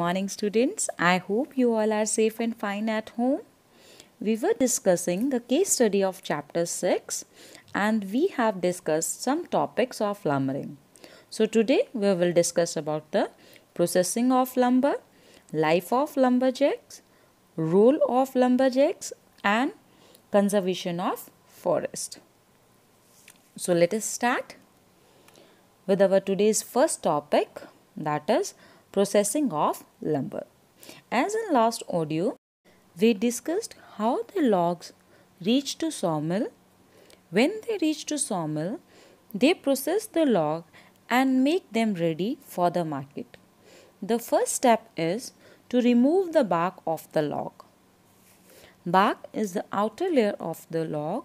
morning students i hope you all are safe and fine at home we were discussing the case study of chapter 6 and we have discussed some topics of lumbering so today we will discuss about the processing of lumber life of lumberjacks role of lumberjacks and conservation of forest so let us start with our today's first topic that is processing of lumber. As in last audio, we discussed how the logs reach to sawmill. When they reach to sawmill, they process the log and make them ready for the market. The first step is to remove the bark of the log. Bark is the outer layer of the log.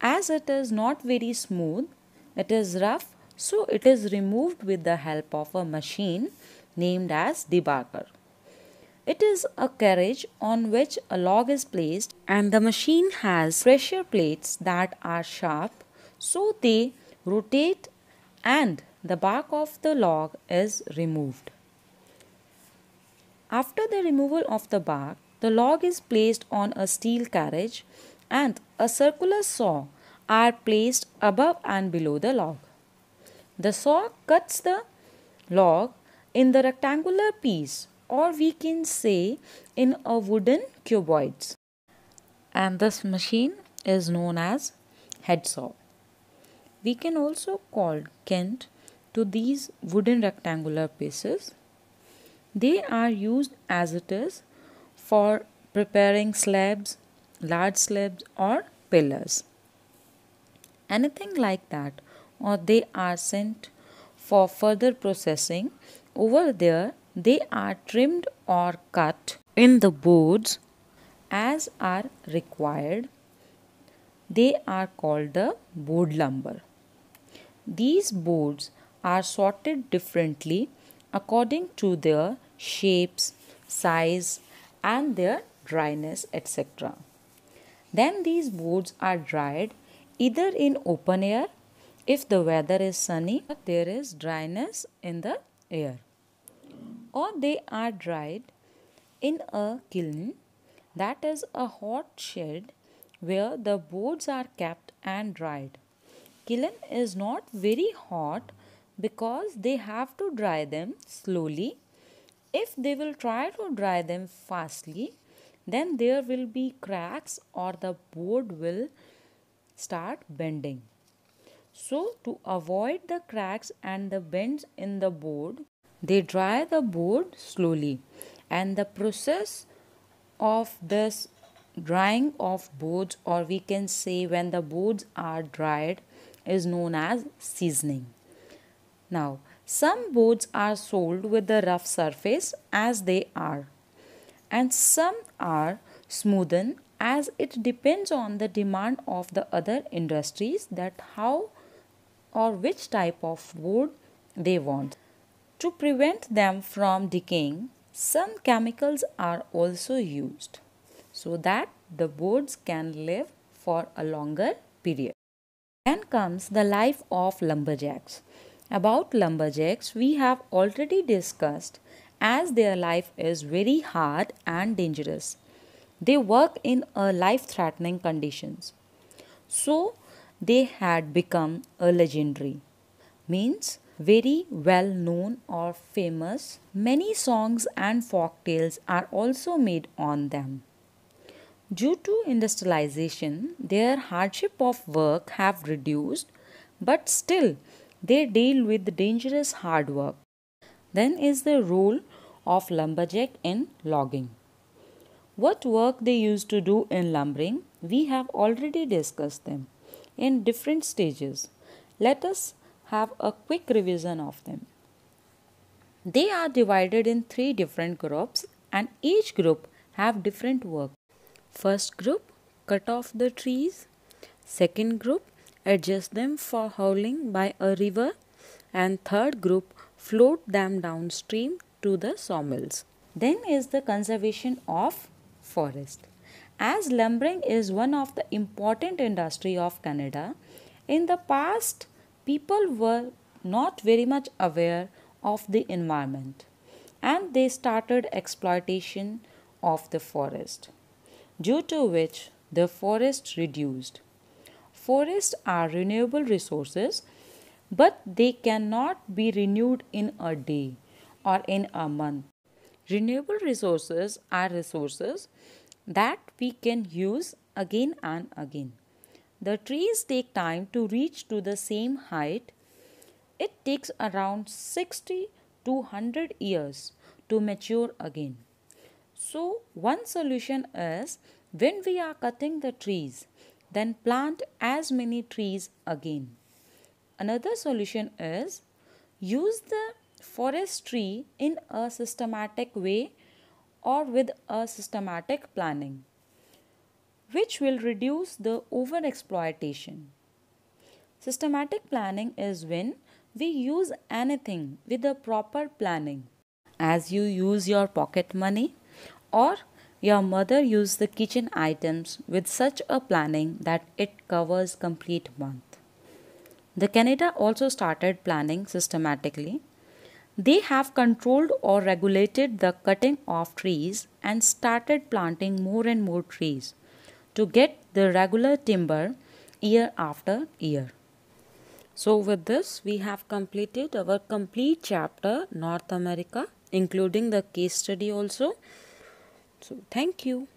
As it is not very smooth, it is rough so it is removed with the help of a machine named as debugger. It is a carriage on which a log is placed and the machine has pressure plates that are sharp so they rotate and the bark of the log is removed. After the removal of the bark, the log is placed on a steel carriage and a circular saw are placed above and below the log. The saw cuts the log in the rectangular piece or we can say in a wooden cuboids and this machine is known as head saw. We can also call Kent to these wooden rectangular pieces. They are used as it is for preparing slabs, large slabs or pillars. Anything like that or they are sent for further processing. Over there, they are trimmed or cut in the boards as are required. They are called the board lumber. These boards are sorted differently according to their shapes, size and their dryness etc. Then these boards are dried either in open air if the weather is sunny, there is dryness in the air. Or they are dried in a kiln, that is a hot shed where the boards are kept and dried. Kiln is not very hot because they have to dry them slowly. If they will try to dry them fastly, then there will be cracks or the board will start bending. So to avoid the cracks and the bends in the board, they dry the board slowly and the process of this drying of boards or we can say when the boards are dried is known as seasoning. Now some boards are sold with the rough surface as they are and some are smoothened as it depends on the demand of the other industries that how or which type of wood they want. To prevent them from decaying, some chemicals are also used so that the boards can live for a longer period. Then comes the life of lumberjacks. About lumberjacks, we have already discussed as their life is very hard and dangerous. They work in a life threatening conditions. So, they had become a legendary. Means very well known or famous. Many songs and folk tales are also made on them. Due to industrialization, their hardship of work have reduced, but still they deal with dangerous hard work. Then is the role of lumberjack in logging. What work they used to do in lumbering, we have already discussed them in different stages. Let us have a quick revision of them. They are divided in three different groups and each group have different work. First group cut off the trees. Second group adjust them for hauling by a river and third group float them downstream to the sawmills. Then is the conservation of forest. As lumbering is one of the important industry of Canada, in the past people were not very much aware of the environment and they started exploitation of the forest due to which the forest reduced. Forests are renewable resources but they cannot be renewed in a day or in a month. Renewable resources are resources that we can use again and again. The trees take time to reach to the same height. It takes around 60 to 100 years to mature again. So, one solution is when we are cutting the trees, then plant as many trees again. Another solution is use the forest tree in a systematic way or with a systematic planning, which will reduce the overexploitation. Systematic planning is when we use anything with a proper planning, as you use your pocket money or your mother use the kitchen items with such a planning that it covers complete month. The Canada also started planning systematically they have controlled or regulated the cutting of trees and started planting more and more trees to get the regular timber year after year. So, with this, we have completed our complete chapter North America, including the case study also. So, thank you.